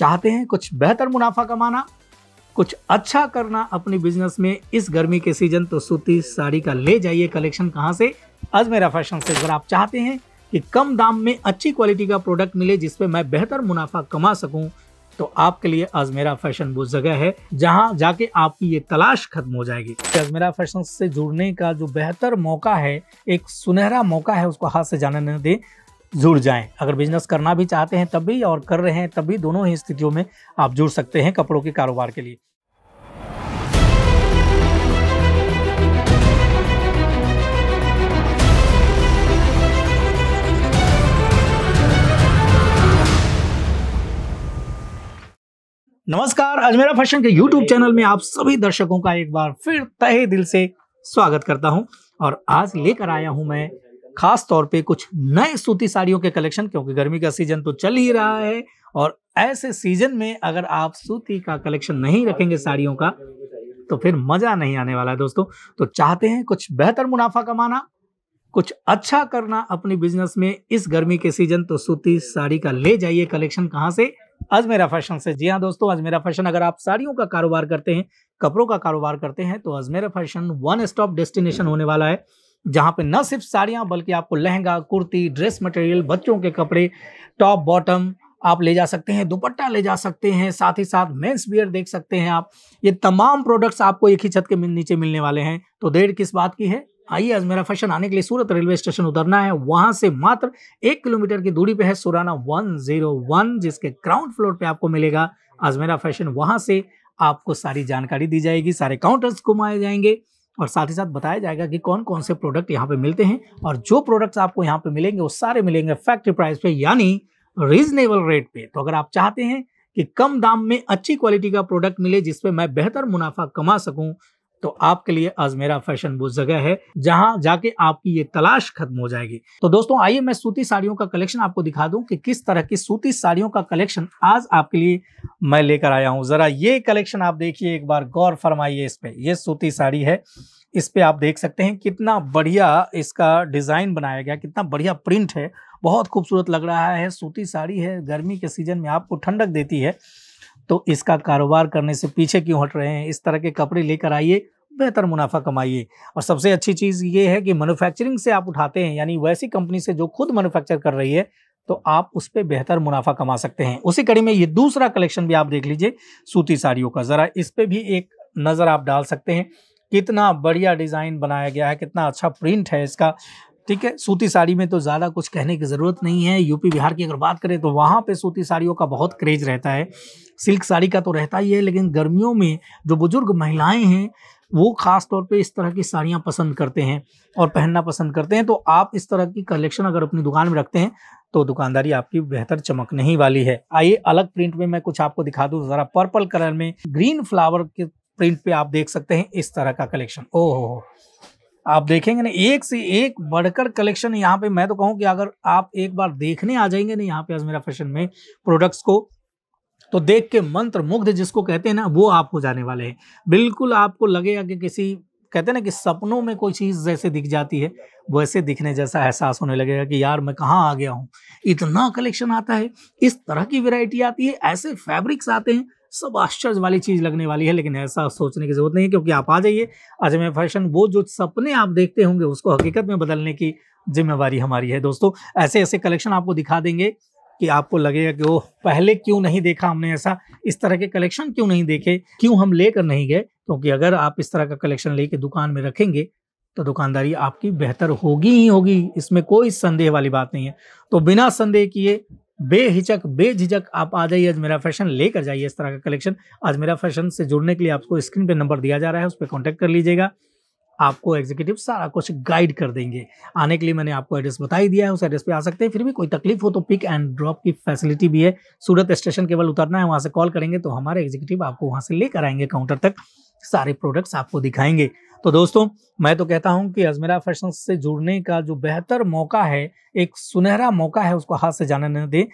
चाहते हैं कुछ बेहतर मुनाफा कमाना कुछ अच्छा करना अपने बिजनेस में इस गर्मी के सीजन तो सूती साड़ी का ले जाइए कलेक्शन कहाँ से अजमेरा फैशन से अगर आप चाहते हैं कि कम दाम में अच्छी क्वालिटी का प्रोडक्ट मिले जिसपे मैं बेहतर मुनाफा कमा सकूं तो आपके लिए अजमेरा फैशन वो जगह है जहां जाके आपकी ये तलाश खत्म हो जाएगी अजमेरा फैशन से जुड़ने का जो बेहतर मौका है एक सुनहरा मौका है उसको हाथ से जाने न दें जुड़ जाएं अगर बिजनेस करना भी चाहते हैं तब भी और कर रहे हैं तब भी दोनों ही स्थितियों में आप जुड़ सकते हैं कपड़ों के कारोबार के लिए नमस्कार अजमेरा फैशन के यूट्यूब चैनल में आप सभी दर्शकों का एक बार फिर तहे दिल से स्वागत करता हूं और आज लेकर आया हूं मैं खास तौर पे कुछ नए सूती साड़ियों के कलेक्शन क्योंकि गर्मी का सीजन तो चल ही रहा है और ऐसे सीजन में अगर आप सूती का कलेक्शन नहीं रखेंगे साड़ियों का तो फिर मजा नहीं आने वाला है दोस्तों तो चाहते हैं कुछ बेहतर मुनाफा कमाना कुछ अच्छा करना अपने बिजनेस में इस गर्मी के सीजन तो सूती साड़ी का ले जाइए कलेक्शन कहाँ से अजमेरा फैशन से जी हाँ दोस्तों अजमेरा फैशन अगर आप साड़ियों का कारोबार करते हैं कपड़ों का कारोबार करते हैं तो Ajmera Fashion one stop destination होने वाला है जहाँ पे न सिर्फ साड़ियाँ बल्कि आपको लहंगा कुर्ती ड्रेस मटेरियल बच्चों के कपड़े टॉप बॉटम आप ले जा सकते हैं दुपट्टा ले जा सकते हैं साथ ही साथ मेंस वियर देख सकते हैं आप ये तमाम प्रोडक्ट्स आपको एक ही छत के नीचे मिलने वाले हैं तो देर किस बात की है आइए अजमेरा फैशन आने के लिए सूरत रेलवे स्टेशन उतरना है वहां से मात्र एक किलोमीटर की दूरी पर है सुराना वन जिसके ग्राउंड फ्लोर पे आपको मिलेगा अजमेरा फैशन वहां से आपको सारी जानकारी दी जाएगी सारे काउंटर्स घुमाए जाएंगे और साथ ही साथ बताया जाएगा कि कौन कौन से प्रोडक्ट यहाँ पे मिलते हैं और जो प्रोडक्ट्स आपको यहाँ पे मिलेंगे वो सारे मिलेंगे फैक्ट्री प्राइस पे यानी रीजनेबल रेट पे तो अगर आप चाहते हैं कि कम दाम में अच्छी क्वालिटी का प्रोडक्ट मिले जिसपे मैं बेहतर मुनाफा कमा सकूं तो आपके लिए अजमेरा फैशन वो जगह है जहां जाके आपकी ये तलाश खत्म हो जाएगी तो दोस्तों आइए मैं सूती साड़ियों का कलेक्शन आपको दिखा दूं कि किस तरह की सूती साड़ियों का कलेक्शन आज आपके लिए मैं लेकर आया हूं जरा ये कलेक्शन आप देखिए एक बार गौर फरमाइए इस पर ये सूती साड़ी है इस पर आप देख सकते हैं कितना बढ़िया इसका डिज़ाइन बनाया गया कितना बढ़िया प्रिंट है बहुत खूबसूरत लग रहा है सूती साड़ी है गर्मी के सीजन में आपको ठंडक देती है तो इसका कारोबार करने से पीछे क्यों हट रहे हैं इस तरह के कपड़े लेकर आइए बेहतर मुनाफा कमाइए और सबसे अच्छी चीज़ ये है कि मैनुफैक्चरिंग से आप उठाते हैं यानी वैसी कंपनी से जो खुद मैनुफैक्चर कर रही है तो आप उस पर बेहतर मुनाफा कमा सकते हैं उसी कड़ी में ये दूसरा कलेक्शन भी आप देख लीजिए सूती साड़ियों का ज़रा इस पर भी एक नज़र आप डाल सकते हैं कितना बढ़िया डिज़ाइन बनाया गया है कितना अच्छा प्रिंट है इसका ठीक है सूती साड़ी में तो ज़्यादा कुछ कहने की ज़रूरत नहीं है यूपी बिहार की अगर बात करें तो वहाँ पे सूती साड़ियों का बहुत क्रेज रहता है सिल्क साड़ी का तो रहता ही है लेकिन गर्मियों में जो बुज़ुर्ग महिलाएं हैं वो ख़ास तौर पे इस तरह की साड़ियाँ पसंद करते हैं और पहनना पसंद करते हैं तो आप इस तरह की कलेक्शन अगर अपनी दुकान में रखते हैं तो दुकानदारी आपकी बेहतर चमकने ही वाली है आइए अलग प्रिंट में मैं कुछ आपको दिखा दूँ ज़रा पर्पल कलर में ग्रीन फ्लावर के प्रिंट पे आप देख सकते हैं इस तरह का कलेक्शन ओहो आप देखेंगे ना एक से एक बढ़कर कलेक्शन यहाँ पे मैं तो कहूँ कि अगर आप एक बार देखने आ जाएंगे ना यहाँ पे आज मेरा फैशन में प्रोडक्ट्स को तो देख के मंत्र मुग्ध जिसको कहते हैं ना वो आप हो जाने वाले हैं बिल्कुल आपको लगेगा कि किसी कहते हैं ना कि सपनों में कोई चीज़ जैसे दिख जाती है वैसे दिखने जैसा एहसास होने लगेगा कि यार मैं कहाँ आ गया हूँ इतना कलेक्शन आता है इस तरह की वेराइटी आती है ऐसे फैब्रिक्स आते हैं सब आश्चर्य वाली चीज़ लगने वाली है लेकिन ऐसा सोचने की ज़रूरत नहीं है क्योंकि आप आ जाइए मैं फैशन वो जो सपने आप देखते होंगे उसको हकीकत में बदलने की जिम्मेवारी हमारी है दोस्तों ऐसे ऐसे कलेक्शन आपको दिखा देंगे कि आपको लगेगा कि वो पहले क्यों नहीं देखा हमने ऐसा इस तरह के कलेक्शन क्यों नहीं देखे क्यों हम लेकर नहीं गए क्योंकि अगर आप इस तरह का कलेक्शन लेके दुकान में रखेंगे तो दुकानदारी आपकी बेहतर होगी ही होगी इसमें कोई संदेह वाली बात नहीं है तो बिना संदेह किए बेहिचक बेझिझक आप आ जाइए अजमेरा फैशन लेकर जाइए इस तरह का कलेक्शन अजमेरा फैशन से जुड़ने के लिए आपको स्क्रीन पे नंबर दिया जा रहा है उस पर कॉन्टैक्ट कर लीजिएगा आपको एग्जीक्यूटिव सारा कुछ गाइड कर देंगे आने के लिए मैंने आपको एड्रेस बता ही दिया है उस एड्रेस पे आ सकते हैं फिर भी कोई तकलीफ हो तो पिक एंड ड्रॉप की फैसिलिटी भी है सूरत स्टेशन केवल उतरना है वहाँ से कॉल करेंगे तो हमारे एग्जीक्यूटिव आपको वहाँ से लेकर आएंगे काउंटर तक सारे प्रोडक्ट्स आपको दिखाएंगे तो दोस्तों मैं तो कहता हूं कि अजमेरा फैशन से जुड़ने का जो बेहतर मौका है एक सुनहरा मौका है उसको हाथ से जाने न दें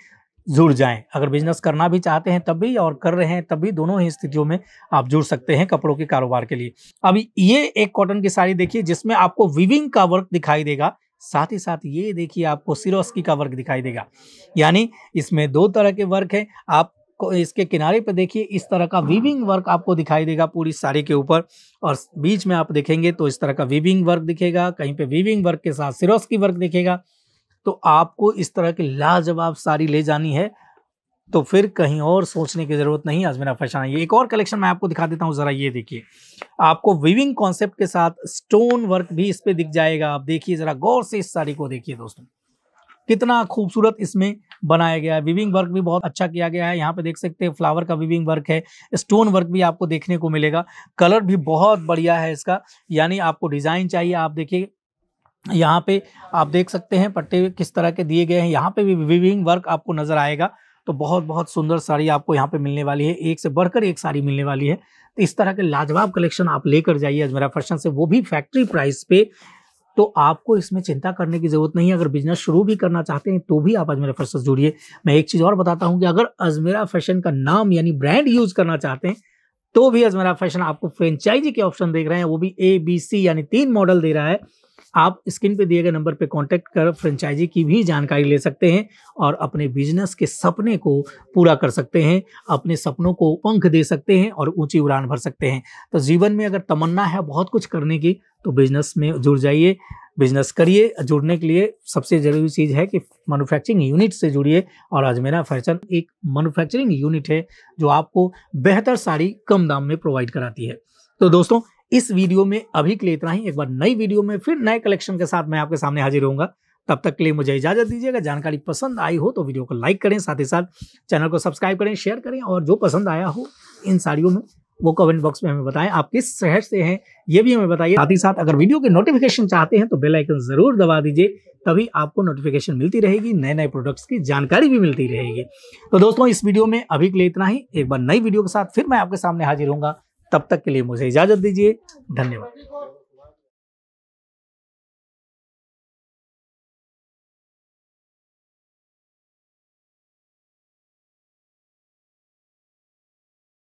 जुड़ जाएं अगर बिजनेस करना भी चाहते हैं तब भी और कर रहे हैं तब भी दोनों ही स्थितियों में आप जुड़ सकते हैं कपड़ों के कारोबार के लिए अब ये एक कॉटन की साड़ी देखिए जिसमें आपको विविंग का वर्क दिखाई देगा साथ ही साथ ये देखिए आपको सिरोस्की का वर्क दिखाई देगा यानी इसमें दो तरह के वर्क है आप इसके किनारे पर देखिए इस तरह का वीविंग वर्क आपको दिखाई देगा पूरी साड़ी के ऊपर और बीच में आप देखेंगे तो इस तरह का वीविंग वर्क दिखेगा कहीं पे वीविंग वर्क के साथ सिरोस की वर्क दिखेगा तो आपको इस तरह की लाजवाब साड़ी ले जानी है तो फिर कहीं और सोचने की ज़रूरत नहीं अजमेरा फैशन आइए एक और कलेक्शन मैं आपको दिखा देता हूँ ज़रा ये देखिए आपको विविंग कॉन्सेप्ट के साथ स्टोन वर्क भी इस पर दिख जाएगा आप देखिए ज़रा गौर से इस साड़ी को देखिए दोस्तों कितना खूबसूरत इसमें बनाया गया है विविंग वर्क भी बहुत अच्छा किया गया है यहाँ पे देख सकते हैं फ्लावर का विविंग वर्क है स्टोन वर्क भी आपको देखने को मिलेगा कलर भी बहुत बढ़िया है इसका यानी आपको डिज़ाइन चाहिए आप देखिए यहाँ पे आप देख सकते हैं पट्टे किस तरह के दिए गए हैं यहाँ पे भी विविंग वर्क आपको नज़र आएगा तो बहुत बहुत सुंदर साड़ी आपको यहाँ पे मिलने वाली है एक से बढ़कर एक साड़ी मिलने वाली है तो इस तरह के लाजवाब कलेक्शन आप लेकर जाइए अजमेरा फैशन से वो भी फैक्ट्री प्राइस पे तो आपको इसमें चिंता करने की ज़रूरत नहीं है अगर बिजनेस शुरू भी करना चाहते हैं तो भी आप अजमेरा फैशन से जुड़िए मैं एक चीज़ और बताता हूं कि अगर अजमेरा फैशन का नाम यानी ब्रांड यूज़ करना चाहते हैं तो भी अजमेरा फैशन आपको फ्रेंचाइजी के ऑप्शन देख रहे हैं वो भी ए बी सी यानी तीन मॉडल दे रहा है आप स्क्रीन पे दिए गए नंबर पे कांटेक्ट कर फ्रेंचाइजी की भी जानकारी ले सकते हैं और अपने बिजनेस के सपने को पूरा कर सकते हैं अपने सपनों को पंख दे सकते हैं और ऊंची उड़ान भर सकते हैं तो जीवन में अगर तमन्ना है बहुत कुछ करने की तो बिजनेस में जुड़ जाइए बिजनेस करिए जुड़ने के लिए सबसे जरूरी चीज़ है कि मैनुफैक्चरिंग यूनिट से जुड़िए और आज मेरा फैशन एक मैनुफैक्चरिंग यूनिट है जो आपको बेहतर साड़ी कम दाम में प्रोवाइड कराती है तो दोस्तों इस वीडियो में अभी के लिए इतना ही एक बार नई वीडियो में फिर नए कलेक्शन के साथ मैं आपके सामने हाजिर होऊंगा तब तक के लिए मुझे इजाजत दीजिएगा जानकारी पसंद आई हो तो वीडियो को लाइक करें साथ ही साथ चैनल को सब्सक्राइब करें शेयर करें और जो पसंद आया हो इन साड़ियों में वो कमेंट बॉक्स में हमें बताएं आप किस शहर से हैं ये भी हमें बताइए साथ ही साथ अगर वीडियो के नोटिफिकेशन चाहते हैं तो बेल आइकन ज़रूर दबा दीजिए तभी आपको नोटिफिकेशन मिलती रहेगी नए नए प्रोडक्ट्स की जानकारी भी मिलती रहेगी तो दोस्तों इस वीडियो में अभी के लिए इतना ही एक बार नई वीडियो के साथ फिर मैं आपके सामने हाजिर हूँ तब तक के लिए मुझे इजाज़त दीजिए धन्यवाद